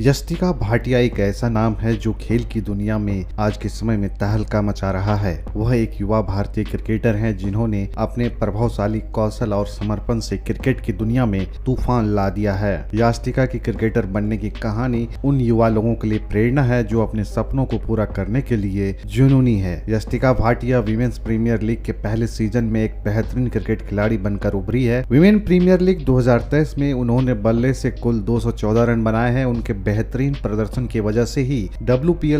यस्तिका भाटिया एक ऐसा नाम है जो खेल की दुनिया में आज के समय में तहलका मचा रहा है वह एक युवा भारतीय क्रिकेटर हैं जिन्होंने अपने प्रभावशाली कौशल और समर्पण से क्रिकेट की दुनिया में तूफान ला दिया है यास्तिका की क्रिकेटर बनने की कहानी उन युवा लोगों के लिए प्रेरणा है जो अपने सपनों को पूरा करने के लिए जुनूनी है Yastika Bhatia women's premier league के पहले सीजन में एक बेहतरीन क्रिकेट खिलाड़ी बनकर उभरी है वीमेन प्रीमियर लीग दो में उन्होंने बल्ले ऐसी कुल दो रन बनाए हैं उनके बेहतरीन प्रदर्शन की वजह से ही डब्ल्यू पी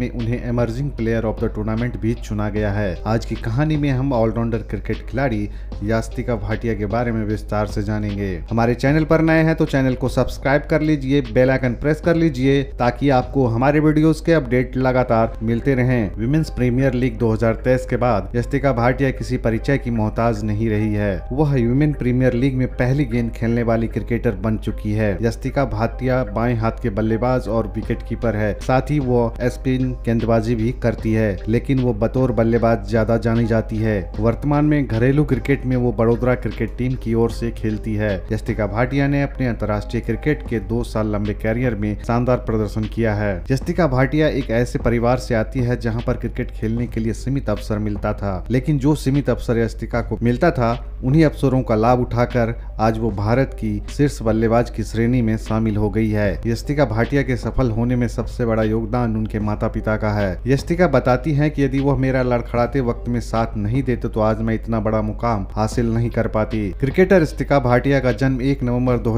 में उन्हें emerging player of the tournament भी चुना गया है आज की कहानी में हम ऑलराउंडर क्रिकेट खिलाड़ी यास्तिका भाटिया के बारे में विस्तार से जानेंगे हमारे चैनल पर नए हैं तो चैनल को सब्सक्राइब कर लीजिए बेल आइकन प्रेस कर लीजिए ताकि आपको हमारे वीडियोस के अपडेट लगातार मिलते रहें विमेन्स प्रीमियर लीग 2023 के बाद यस्तिका भाटिया किसी परिचय की मोहताज नहीं रही है वह वुमेन प्रीमियर लीग में पहली गेंद खेलने वाली क्रिकेटर बन चुकी है यस्तिका भाटिया बाएं हाथ के बल्लेबाज और विकेट कीपर है साथ ही वो स्पिन गेंदबाजी भी करती है लेकिन वो बतौर बल्लेबाज ज्यादा जानी जाती है वर्तमान में घरेलू क्रिकेट में वो बड़ोदरा क्रिकेट टीम की ओर से खेलती है जस्टिका भाटिया ने अपने अंतर्राष्ट्रीय क्रिकेट के दो साल लंबे कैरियर में शानदार प्रदर्शन किया है जस्टिका भाटिया एक ऐसे परिवार से आती है जहाँ पर क्रिकेट खेलने के लिए सीमित अवसर मिलता था लेकिन जो सीमित अवसर यस्तिका को मिलता था उन्हीं अवसरों का लाभ उठाकर आज वो भारत की शीर्ष बल्लेबाज की श्रेणी में शामिल हो गई है यस्तिका भाटिया के सफल होने में सबसे बड़ा योगदान उनके माता पिता का है यस्तिका बताती हैं कि यदि वह मेरा लड़खड़ाते वक्त में साथ नहीं देते तो आज मैं इतना बड़ा मुकाम हासिल नहीं कर पाती क्रिकेटर यस्तिका भाटिया का जन्म एक नवम्बर दो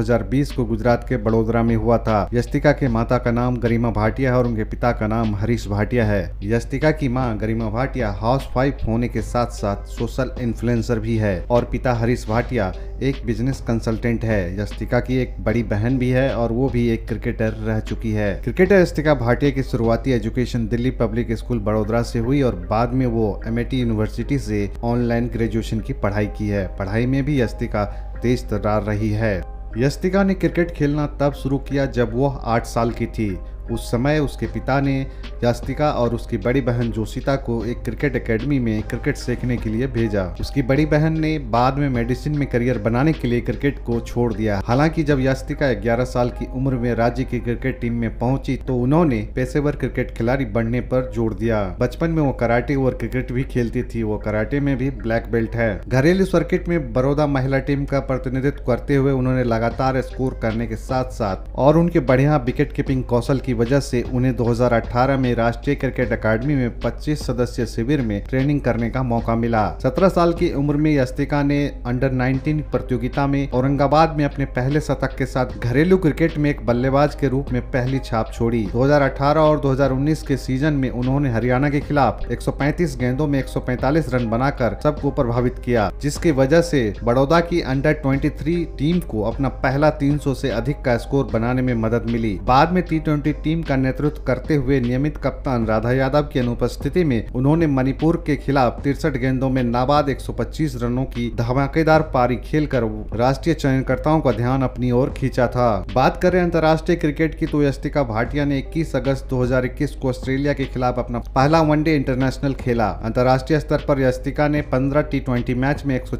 को गुजरात के बड़ोदरा में हुआ था यस्तिका के माता का नाम गरिमा भाटिया है और उनके पिता का नाम हरीश भाटिया है यस्तिका की माँ गरिमा भाटिया हाउस वाइफ होने के साथ साथ सोशल इन्फ्लुएंसर भी है और पिता हरीश भाटिया एक बिजनेस बिजनेस कंसल्टेंट है यस्तिका की एक बड़ी बहन भी है और वो भी एक क्रिकेटर रह चुकी है क्रिकेटर यस्तिका भाटिया की शुरुआती education Delhi public school Vadodara से हुई और बाद में वो एम यूनिवर्सिटी से ऑनलाइन ग्रेजुएशन की पढ़ाई की है पढ़ाई में भी यस्तिका तेज तरार रही है यस्तिका ने क्रिकेट खेलना तब शुरू किया जब वह आठ साल की थी उस समय उसके पिता ने यास्तिका और उसकी बड़ी बहन जोशिता को एक क्रिकेट एकेडमी में क्रिकेट सीखने के लिए भेजा उसकी बड़ी बहन ने बाद में मेडिसिन में करियर बनाने के लिए क्रिकेट को छोड़ दिया हालांकि जब यास्तिका 11 साल की उम्र में राज्य की क्रिकेट टीम में पहुंची तो उन्होंने पेशेवर क्रिकेट खिलाड़ी बनने पर जोर दिया बचपन में वो कराटे और क्रिकेट भी खेलती थी वो कराटे में भी ब्लैक बेल्ट है घरेलू सर्किट में बड़ौदा महिला टीम का प्रतिनिधित्व करते हुए उन्होंने लगातार स्कोर करने के साथ साथ और उनके बढ़िया विकेट कीपिंग कौशल की वजह से उन्हें 2018 में राष्ट्रीय क्रिकेट अकादमी में 25 सदस्य शिविर में ट्रेनिंग करने का मौका मिला 17 साल की उम्र में यस्तिका ने अंडर 19 प्रतियोगिता में औरंगाबाद में अपने पहले शतक के साथ घरेलू क्रिकेट में एक बल्लेबाज के रूप में पहली छाप छोड़ी दो और दो के सीजन में उन्होंने हरियाणा के खिलाफ एक गेंदों में एक रन बनाकर सबको प्रभावित किया जिसकी वजह से बड़ौदा की अंडर 23 टीम को अपना पहला 300 से अधिक का स्कोर बनाने में मदद मिली बाद में टी टीम का नेतृत्व करते हुए नियमित कप्तान राधा यादव की अनुपस्थिति में उन्होंने मणिपुर के खिलाफ तिरसठ गेंदों में नाबाद 125 रनों की धमाकेदार पारी खेलकर राष्ट्रीय चयनकर्ताओं का ध्यान अपनी ओर खींचा था बात करें अंतर्राष्ट्रीय क्रिकेट की तो यस्तिका भाटिया ने इक्कीस अगस्त दो को ऑस्ट्रेलिया के खिलाफ अपना पहला वनडे इंटरनेशनल खेला अंतर्राष्ट्रीय स्तर पर यस्तिका ने पंद्रह टी मैच में एक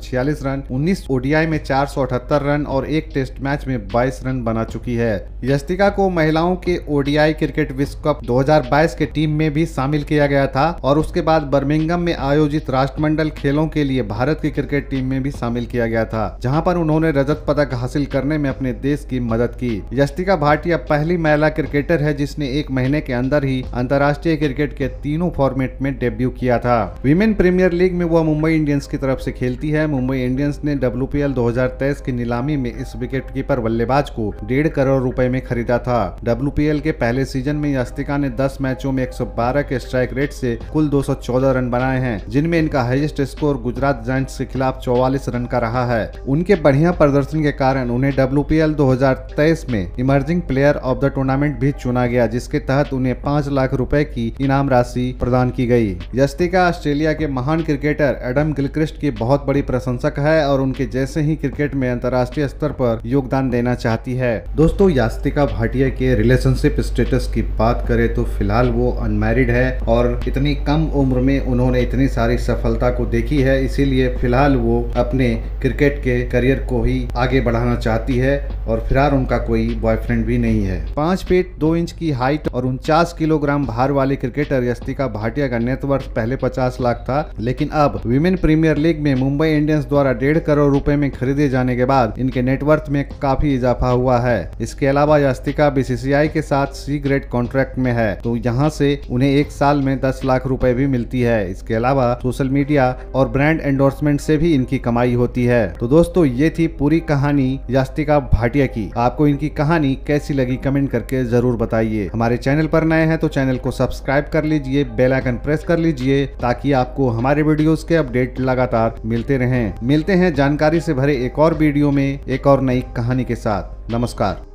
रन उन्नीस ओडीआई में चार रन और एक टेस्ट मैच में बाईस रन बना चुकी है यस्तिका को महिलाओं के ओडिया आईसीआई क्रिकेट विश्व कप 2022 के टीम में भी शामिल किया गया था और उसके बाद बर्मिंगम में आयोजित राष्ट्रमंडल खेलों के लिए भारत की क्रिकेट टीम में भी शामिल किया गया था जहाँ पर उन्होंने रजत पदक हासिल करने में अपने देश की मदद की यस्तिका भाटिया पहली महिला क्रिकेटर है जिसने एक महीने के अंदर ही अंतर्राष्ट्रीय क्रिकेट के तीनों फॉर्मेट में डेब्यू किया था विमेन प्रीमियर लीग में वह मुंबई इंडियंस की तरफ से खेलती है मुंबई इंडियंस ने डब्ल्यू पी की नीलामी में इस विकेट कीपर बल्लेबाज को डेढ़ करोड़ रुपए में खरीदा था डब्ल्यू के पहले सीजन में यास्तिका ने 10 मैचों में 112 के स्ट्राइक रेट से कुल 214 रन बनाए हैं जिनमें इनका हाईएस्ट स्कोर गुजरात जायंट्स के खिलाफ 44 रन का रहा है उनके बढ़िया प्रदर्शन के कारण उन्हें डब्ल्यू 2023 में emerging player of the tournament भी चुना गया जिसके तहत उन्हें पाँच लाख रूपए की इनाम राशि प्रदान की गयी यस्तिका ऑस्ट्रेलिया के महान क्रिकेटर एडम गिलक्रिस्ट की बहुत बड़ी प्रशंसक है और उनके जैसे ही क्रिकेट में अंतर्राष्ट्रीय स्तर पर योगदान देना चाहती है दोस्तों यास्तिका भाटिया के रिलेशनशिप स्टेटस की बात करें तो फिलहाल वो अनमेरिड है और इतनी कम उम्र में उन्होंने इतनी सारी सफलता को देखी है इसीलिए फिलहाल वो अपने क्रिकेट के करियर को ही आगे बढ़ाना चाहती है और फिलहाल उनका कोई बॉयफ्रेंड भी नहीं है पांच फीट दो इंच की हाइट और उनचास किलोग्राम भार वाले क्रिकेटर यस्तिका भाटिया का नेटवर्थ पहले पचास लाख था लेकिन अब विमेन प्रीमियर लीग में मुंबई इंडियंस द्वारा डेढ़ करोड़ रूपए में खरीदे जाने के बाद इनके नेटवर्थ में काफी इजाफा हुआ है इसके अलावा यास्तिका बीसीसीआई के साथ सी ग्रेड कॉन्ट्रैक्ट में है तो यहाँ से उन्हें एक साल में दस लाख रुपए भी मिलती है इसके अलावा सोशल मीडिया और ब्रांड एंडोर्समेंट से भी इनकी कमाई होती है तो दोस्तों ये थी पूरी कहानी यास्तिका भाटिया की आपको इनकी कहानी कैसी लगी कमेंट करके जरूर बताइए हमारे चैनल पर नए हैं तो चैनल को सब्सक्राइब कर लीजिए बेल आइकन प्रेस कर लीजिए ताकि आपको हमारे वीडियोस के अपडेट लगातार मिलते रहें मिलते हैं जानकारी से भरे एक और वीडियो में एक और नई कहानी के साथ नमस्कार